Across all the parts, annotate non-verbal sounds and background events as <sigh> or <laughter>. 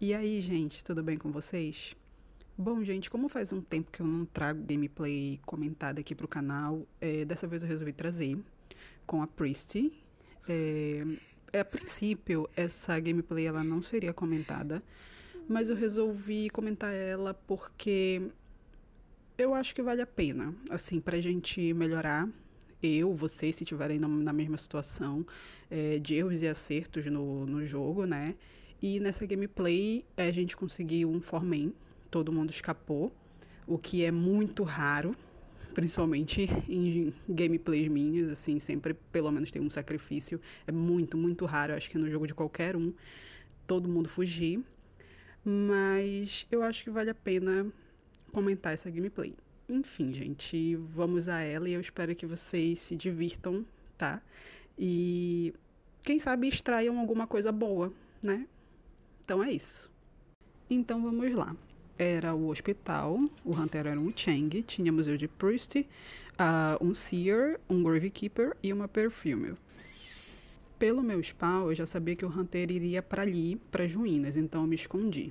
E aí, gente, tudo bem com vocês? Bom, gente, como faz um tempo que eu não trago gameplay comentada aqui pro canal, é, dessa vez eu resolvi trazer com a Priesty. É, é, a princípio, essa gameplay ela não seria comentada, mas eu resolvi comentar ela porque eu acho que vale a pena, assim, pra gente melhorar eu, vocês, se estiverem na, mesma situação, é, de erros e acertos no, no jogo, né? E nessa gameplay é, a gente conseguiu um Formen, todo mundo escapou, o que é muito raro, principalmente <laughs> em gameplays minhas, assim, sempre pelo menos tem um sacrifício. É muito, muito raro, acho que no jogo de qualquer um, todo mundo fugir. Mas eu acho que vale a pena comentar essa gameplay. Enfim, gente, vamos a ela e eu espero que vocês se divirtam, tá? E quem sabe extraiam alguma coisa boa, né? Então é isso. Então vamos lá. Era o hospital, o Hunter era um Chang, tinha museu de Priest, uh, um Seer, um Gravekeeper e uma Perfume. Pelo meu spawn, eu já sabia que o Hunter iria para ali, para as ruínas, então eu me escondi.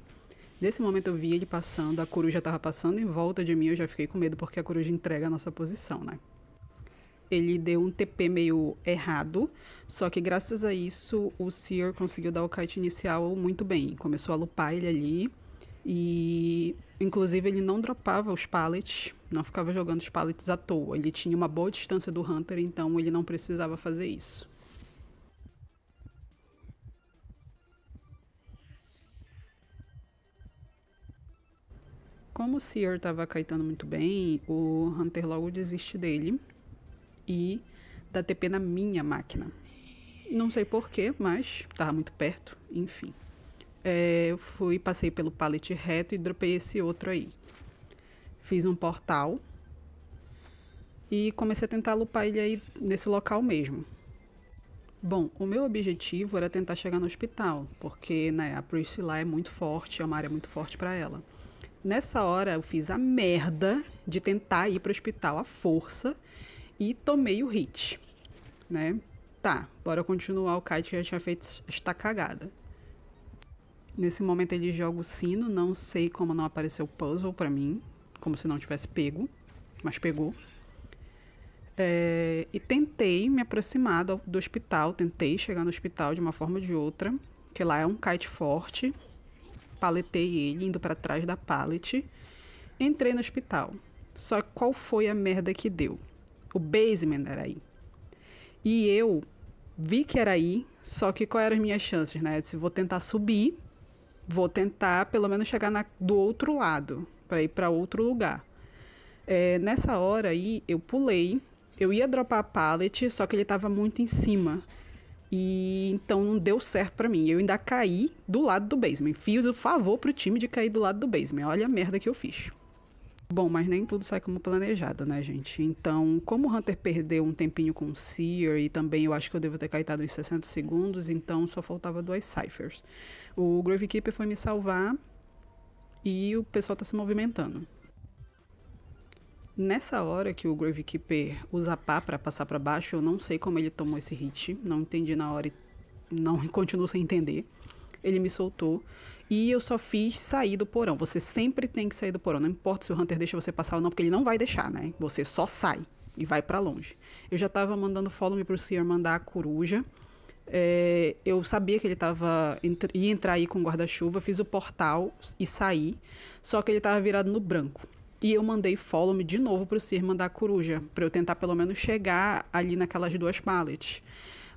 Nesse momento eu vi ele passando, a coruja estava passando em volta de mim, eu já fiquei com medo porque a coruja entrega a nossa posição, né? ele deu um TP meio errado, só que graças a isso o Seer conseguiu dar o kite inicial muito bem. Começou a lupar ele ali e inclusive ele não dropava os pallets, não ficava jogando os pallets à toa. Ele tinha uma boa distância do Hunter, então ele não precisava fazer isso. Como o Seer estava kaitando muito bem, o Hunter logo desiste dele e dar TP na minha máquina. Não sei porquê, mas estava muito perto, enfim. É, eu fui, passei pelo pallet reto e dropei esse outro aí. Fiz um portal e comecei a tentar lupar ele aí nesse local mesmo. Bom, o meu objetivo era tentar chegar no hospital, porque né, a Priscilla é muito forte, é uma área muito forte para ela. Nessa hora eu fiz a merda de tentar ir para o hospital à força e tomei o hit, né? Tá, bora continuar, o kite já tinha feito esta cagada. Nesse momento ele joga o sino, não sei como não apareceu o puzzle pra mim, como se não tivesse pego, mas pegou. É, e tentei me aproximar do, do, hospital, tentei chegar no hospital de uma forma ou de outra, que lá é um kite forte. Paletei ele indo para trás da pallet. Entrei no hospital. Só qual foi a merda que deu? O basement era aí. E eu vi que era aí, só que qual eram as minhas chances, né? Eu disse, vou tentar subir, vou tentar pelo menos chegar na, do outro lado, para ir para outro lugar. É, nessa hora aí, eu pulei, eu ia dropar a pallet, só que ele estava muito em cima. E então não deu certo para mim. Eu ainda caí do lado do basement. Fiz o favor pro time de cair do lado do basement. Olha a merda que eu fiz. Bom, mas nem tudo sai como planejado, né, gente? Então, como o Hunter perdeu um tempinho com o Seer e também eu acho que eu devo ter caetado em 60 segundos, então só faltava duas ciphers. O Gravekeeper foi me salvar e o pessoal tá se movimentando. Nessa hora que o Gravekeeper usa pá para passar para baixo, eu não sei como ele tomou esse hit, não entendi na hora e não <laughs> continuo sem entender. Ele me soltou e eu só fiz sair do porão. Você sempre tem que sair do porão. Não importa se o Hunter deixa você passar ou não, porque ele não vai deixar, né? Você só sai e vai para longe. Eu já tava mandando follow me pro senhor mandar a coruja. É, eu sabia que ele tava, ia entrar aí com guarda-chuva, fiz o portal e saí, só que ele tava virado no branco. E eu mandei follow me de novo pro Sir mandar a coruja, para eu tentar pelo menos chegar ali naquelas duas paletes.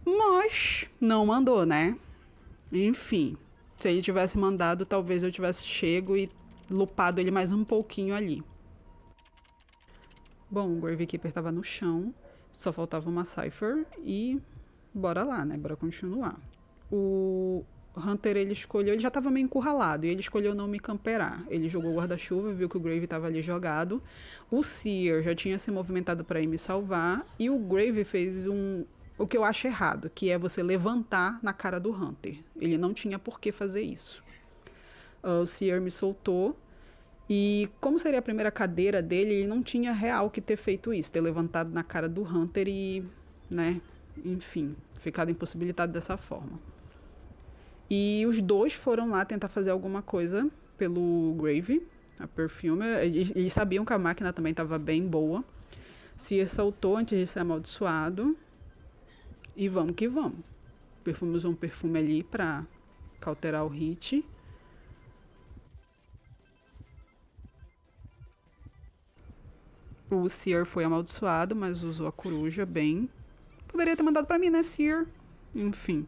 Mas não mandou, né? Enfim, se ele tivesse mandado, talvez eu tivesse chego e lupado ele mais um pouquinho ali. Bom, o Gravekeeper estava no chão, só faltava uma Cypher e bora lá, né? Bora continuar. O Hunter, ele escolheu, ele já estava meio encurralado e ele escolheu não me camperar. Ele jogou guarda-chuva, viu que o Grave estava ali jogado. O Seer já tinha se movimentado para ir me salvar e o Grave fez um o que eu acho errado, que é você levantar na cara do Hunter. Ele não tinha por que fazer isso. Uh, o Sear me soltou. E como seria a primeira cadeira dele, ele não tinha real que ter feito isso, ter levantado na cara do Hunter e, né, enfim, ficado impossibilitado dessa forma. E os dois foram lá tentar fazer alguma coisa pelo Grave, a perfume. Eles, eles sabiam que a máquina também estava bem boa. Sear soltou antes de ser amaldiçoado. E vamos que vamos. Perfume usou um perfume ali pra cauterar o hit. O Seer foi amaldiçoado, mas usou a coruja bem. Poderia ter mandado para mim, né, Seer? Enfim.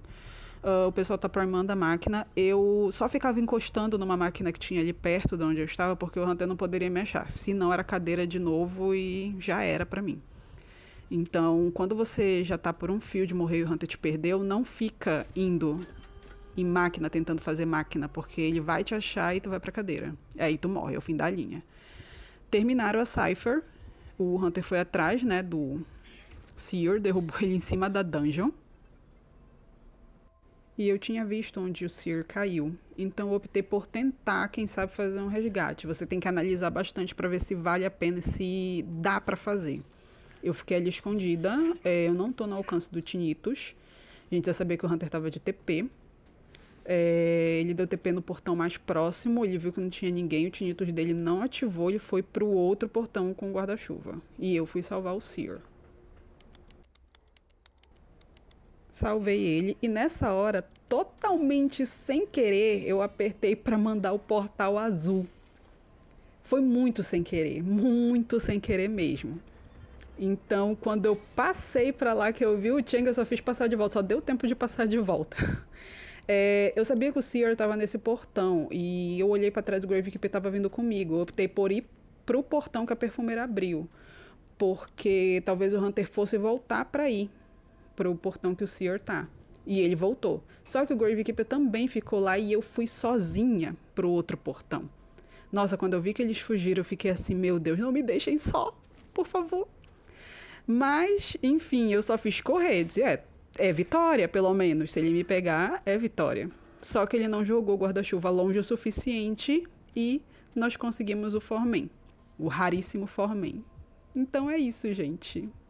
Uh, o pessoal tá primando a máquina. Eu só ficava encostando numa máquina que tinha ali perto de onde eu estava, porque o Hunter não poderia me achar. Se não, era cadeira de novo e já era para mim. Então, quando você já tá por um fio de morrer e o Hunter te perdeu, não fica indo em máquina tentando fazer máquina, porque ele vai te achar e tu vai pra cadeira. Aí é, tu morre, é o fim da linha. Terminaram a Cypher, o Hunter foi atrás, né, do Seer, derrubou ele em cima da dungeon. E eu tinha visto onde o Seer caiu, então eu optei por tentar, quem sabe, fazer um resgate. Você tem que analisar bastante para ver se vale a pena, se dá para fazer. Eu fiquei ali escondida. É, eu não tô no alcance do Tinitos. A gente já sabia que o Hunter tava de TP. É, ele deu TP no portão mais próximo, ele viu que não tinha ninguém, o Tinitos dele não ativou, ele foi pro outro portão com o guarda-chuva. E eu fui salvar o Seer. Salvei ele e nessa hora, totalmente sem querer, eu apertei para mandar o portal azul. Foi muito sem querer, muito sem querer mesmo. Então, quando eu passei para lá que eu vi o Chang, eu só fiz passar de volta, só deu tempo de passar de volta. <laughs> É, eu sabia que o Seer estava nesse portão e eu olhei para trás do Gravekeeper estava vindo comigo. Eu optei por ir pro portão que a perfumeira abriu, porque talvez o Hunter fosse voltar para ir pro portão que o Seer tá. E ele voltou. Só que o Gravekeeper também ficou lá e eu fui sozinha pro outro portão. Nossa, quando eu vi que eles fugiram, eu fiquei assim, meu Deus, não me deixem só, por favor. Mas, enfim, eu só fiz correr, Dizia, é, é vitória, pelo menos. Se ele me pegar, é vitória. Só que ele não jogou guarda-chuva longe o suficiente e nós conseguimos o Formen. O raríssimo Formen. Então é isso, gente.